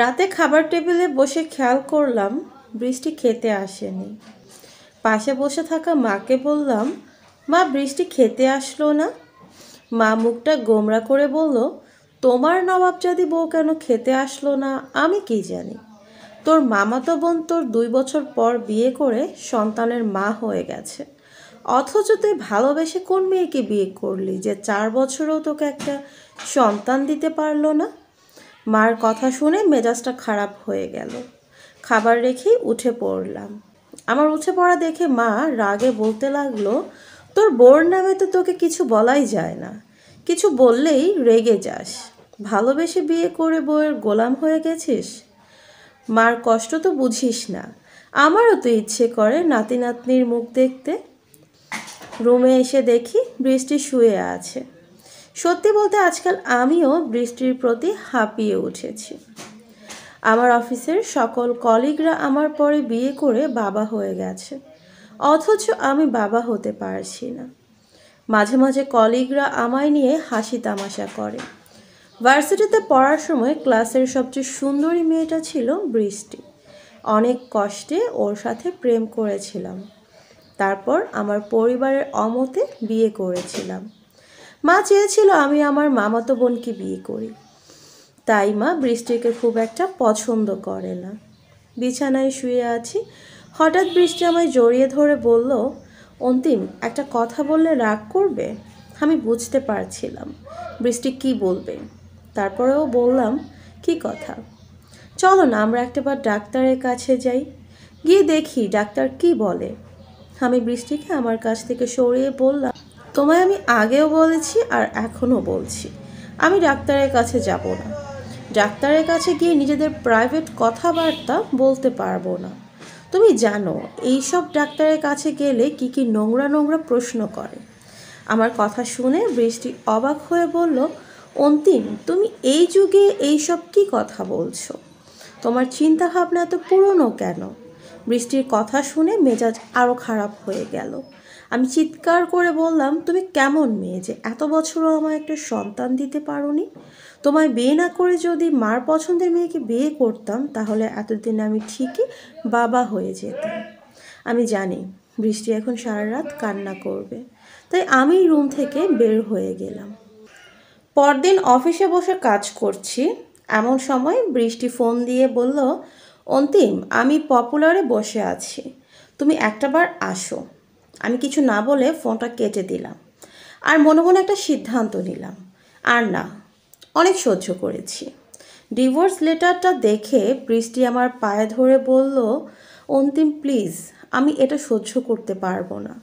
রাতে খাবার টেবিলে বসে খেয়াল করলাম বৃষ্টি খেতে আসেনি পাশে বসে থাকা মাকে বললাম মা বৃষ্টি খেতে আসলো না মা মুখটা গোমরা করে বলল তোমার নবাবজাদি বউ কেন খেতে আসলো না আমি কি জানি তোর মামাতো বোন তোর দুই বছর পর বিয়ে করে সন্তানের মা হয়ে গেছে অথচ তুই ভালোবেসে কোন মেয়েকে বিয়ে করলি যে চার বছরেও তোকে একটা সন্তান দিতে পারলো না মার কথা শুনে মেজাজটা খারাপ হয়ে গেল খাবার রেখেই উঠে পড়লাম আমার উঠে পড়া দেখে মা রাগে বলতে লাগলো তোর বোর নামে তো তোকে কিছু বলাই যায় না কিছু বললেই রেগে যাস ভালোবেসে বিয়ে করে বউয়ের গোলাম হয়ে গেছিস মার কষ্ট তো বুঝিস না আমারও তো ইচ্ছে করে নাতি নাতনির মুখ দেখতে রুমে এসে দেখি বৃষ্টি শুয়ে আছে সত্যি বলতে আজকাল আমিও বৃষ্টির প্রতি হাঁপিয়ে উঠেছি আমার অফিসের সকল কলিগরা আমার পরে বিয়ে করে বাবা হয়ে গেছে অথচ আমি বাবা হতে পারছি না মাঝে মাঝে কলিগরা আমায় নিয়ে হাসি তামাশা করে ভার্সিটিতে পড়ার সময় ক্লাসের সবচেয়ে সুন্দরী মেয়েটা ছিল বৃষ্টি অনেক কষ্টে ওর সাথে প্রেম করেছিলাম তারপর আমার পরিবারের অমতে বিয়ে করেছিলাম মা চেয়েছিল আমি আমার মামাতো বোনকে বিয়ে করি তাই মা বৃষ্টিকে খুব একটা পছন্দ করে না বিছানায় শুয়ে আছি হঠাৎ বৃষ্টি আমায় জড়িয়ে ধরে বলল অন্তিম একটা কথা বললে রাগ করবে আমি বুঝতে পারছিলাম বৃষ্টি কি বলবে তারপরেও বললাম কি কথা চলো না আমরা একটাবার ডাক্তারের কাছে যাই গিয়ে দেখি ডাক্তার কি বলে আমি বৃষ্টিকে আমার কাছ থেকে সরিয়ে বললাম তোমায় আমি আগেও বলেছি আর এখনও বলছি আমি ডাক্তারের কাছে যাব না ডাক্তারের কাছে গিয়ে নিজেদের প্রাইভেট কথাবার্তা বলতে পারবো না তুমি জানো এই সব ডাক্তারের কাছে গেলে কি কি নোংরা নোংরা প্রশ্ন করে আমার কথা শুনে বৃষ্টি অবাক হয়ে বলল অন্তিম তুমি এই যুগে এই সব কি কথা বলছো তোমার চিন্তা ভাবনা এত পুরনো কেন বৃষ্টির কথা শুনে মেজাজ আরও খারাপ হয়ে গেল আমি চিৎকার করে বললাম তুমি কেমন মেয়ে যে এত বছরও আমায় একটা সন্তান দিতে পারোনি তোমায় বিয়ে না করে যদি মার পছন্দের মেয়েকে বিয়ে করতাম তাহলে এতদিন আমি ঠিকই বাবা হয়ে যেতাম আমি জানি বৃষ্টি এখন সারা রাত কান্না করবে তাই আমি রুম থেকে বের হয়ে গেলাম পরদিন অফিসে বসে কাজ করছি এমন সময় বৃষ্টি ফোন দিয়ে বলল অন্তিম আমি পপুলারে বসে আছি তুমি একটা বার আসো আমি কিছু না বলে ফোনটা কেটে দিলাম আর মনে মনে একটা সিদ্ধান্ত নিলাম আর না অনেক সহ্য করেছি ডিভোর্স লেটারটা দেখে বৃষ্টি আমার পায়ে ধরে বলল অন্তিম প্লিজ আমি এটা সহ্য করতে পারবো না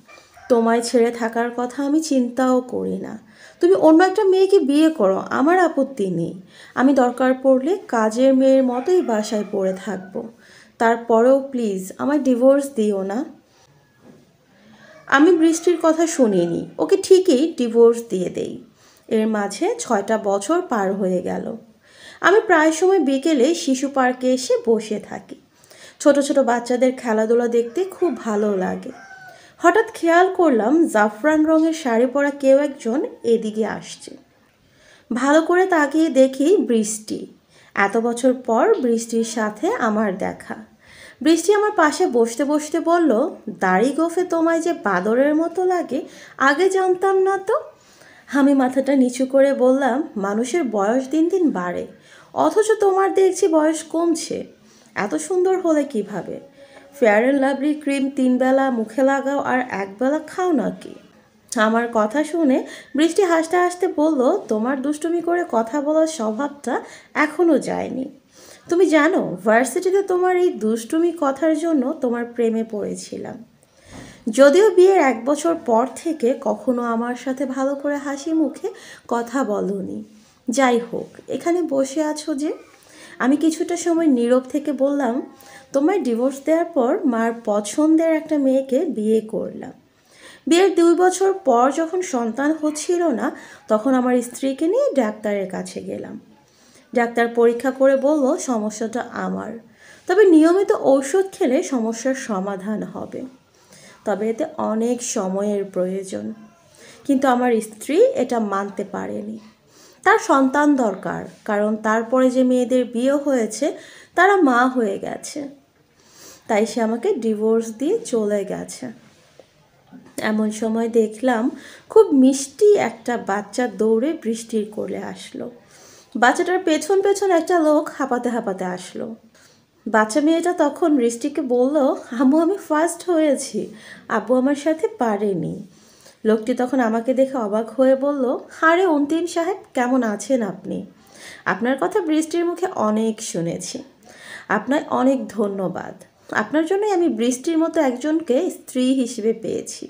তোমায় ছেড়ে থাকার কথা আমি চিন্তাও করি না তুমি অন্য একটা মেয়েকে বিয়ে করো আমার আপত্তি নেই আমি দরকার পড়লে কাজের মেয়ের মতোই বাসায় পড়ে থাকবো তারপরেও প্লিজ আমায় ডিভোর্স দিও না আমি বৃষ্টির কথা শুনিনি ওকে ঠিকই ডিভোর্স দিয়ে দেই এর মাঝে ছয়টা বছর পার হয়ে গেল আমি প্রায় সময় বিকেলে শিশু পার্কে এসে বসে থাকি ছোট ছোট বাচ্চাদের খেলাধুলা দেখতে খুব ভালো লাগে হঠাৎ খেয়াল করলাম জাফরান রঙের শাড়ি পরা কেউ একজন এদিকে আসছে ভালো করে তাকিয়ে দেখি বৃষ্টি এত বছর পর বৃষ্টির সাথে আমার দেখা বৃষ্টি আমার পাশে বসতে বসতে বলল দাড়ি গোফে তোমায় যে বাদরের মতো লাগে আগে জানতাম না তো আমি মাথাটা নিচু করে বললাম মানুষের বয়স দিন দিন বাড়ে অথচ তোমার দেখছি বয়স কমছে এত সুন্দর হলে কিভাবে ফেয়ার অ্যান্ড লাভলি ক্রিম তিনবেলা মুখে লাগাও আর একবেলা খাও নাকি আমার কথা শুনে বৃষ্টি হাসতে হাসতে বলল তোমার দুষ্টুমি করে কথা বলার স্বভাবটা এখনও যায়নি তুমি জানো ভার্সিটিতে তোমার এই দুষ্টুমি কথার জন্য তোমার প্রেমে পড়েছিলাম যদিও বিয়ের এক বছর পর থেকে কখনো আমার সাথে ভালো করে হাসি মুখে কথা বলনি যাই হোক এখানে বসে আছো যে আমি কিছুটা সময় নীরব থেকে বললাম তোমায় ডিভোর্স দেওয়ার পর মার পছন্দের একটা মেয়েকে বিয়ে করলাম বিয়ের দুই বছর পর যখন সন্তান হচ্ছিল না তখন আমার স্ত্রীকে নিয়ে ডাক্তারের কাছে গেলাম ডাক্তার পরীক্ষা করে বলল সমস্যাটা আমার তবে নিয়মিত ঔষধ খেলে সমস্যার সমাধান হবে তবে এতে অনেক সময়ের প্রয়োজন কিন্তু আমার স্ত্রী এটা মানতে পারেনি তার সন্তান দরকার কারণ তারপরে যে মেয়েদের বিয়ে হয়েছে তারা মা হয়ে গেছে তাই সে আমাকে ডিভোর্স দিয়ে চলে গেছে এমন সময় দেখলাম খুব মিষ্টি একটা বাচ্চা দৌড়ে বৃষ্টির কোলে আসলো বাচ্চাটার পেছন পেছন একটা লোক হাঁপাতে হাঁপাতে আসলো বাচ্চা মেয়েটা তখন বৃষ্টিকে বলল আম্মু আমি ফার্স্ট হয়েছি আব্বু আমার সাথে পারেনি লোকটি তখন আমাকে দেখে অবাক হয়ে বলল হারে অন্তিম সাহেব কেমন আছেন আপনি আপনার কথা বৃষ্টির মুখে অনেক শুনেছি আপনার অনেক ধন্যবাদ আপনার জন্যই আমি বৃষ্টির মতো একজনকে স্ত্রী হিসেবে পেয়েছি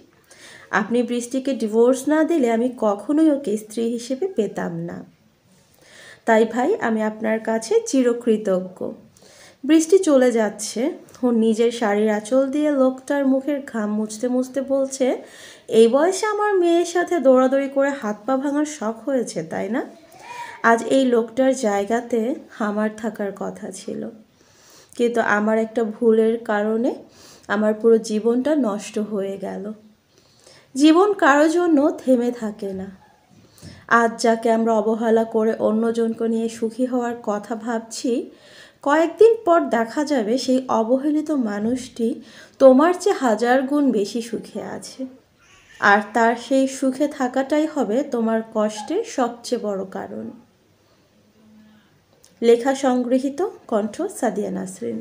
আপনি বৃষ্টিকে ডিভোর্স না দিলে আমি কখনোই ওকে স্ত্রী হিসেবে পেতাম না তাই ভাই আমি আপনার কাছে চিরকৃতজ্ঞ বৃষ্টি চলে যাচ্ছে ও নিজের শাড়ির আঁচল দিয়ে লোকটার মুখের ঘাম মুছতে মুছতে বলছে এই বয়সে আমার মেয়ের সাথে দৌড়াদৌড়ি করে হাত পা ভাঙার শখ হয়েছে তাই না আজ এই লোকটার জায়গাতে আমার থাকার কথা ছিল কিন্তু আমার একটা ভুলের কারণে আমার পুরো জীবনটা নষ্ট হয়ে গেল জীবন কারো জন্য থেমে থাকে না আজ যাকে আমরা অবহেলা করে অন্যজনকে নিয়ে সুখী হওয়ার কথা ভাবছি কয়েকদিন পর দেখা যাবে সেই অবহেলিত মানুষটি তোমার চেয়ে হাজার গুণ বেশি সুখে আছে আর তার সেই সুখে থাকাটাই হবে তোমার কষ্টের সবচেয়ে বড় কারণ লেখা সংগৃহীত কণ্ঠ সাদিয়া নাসরিন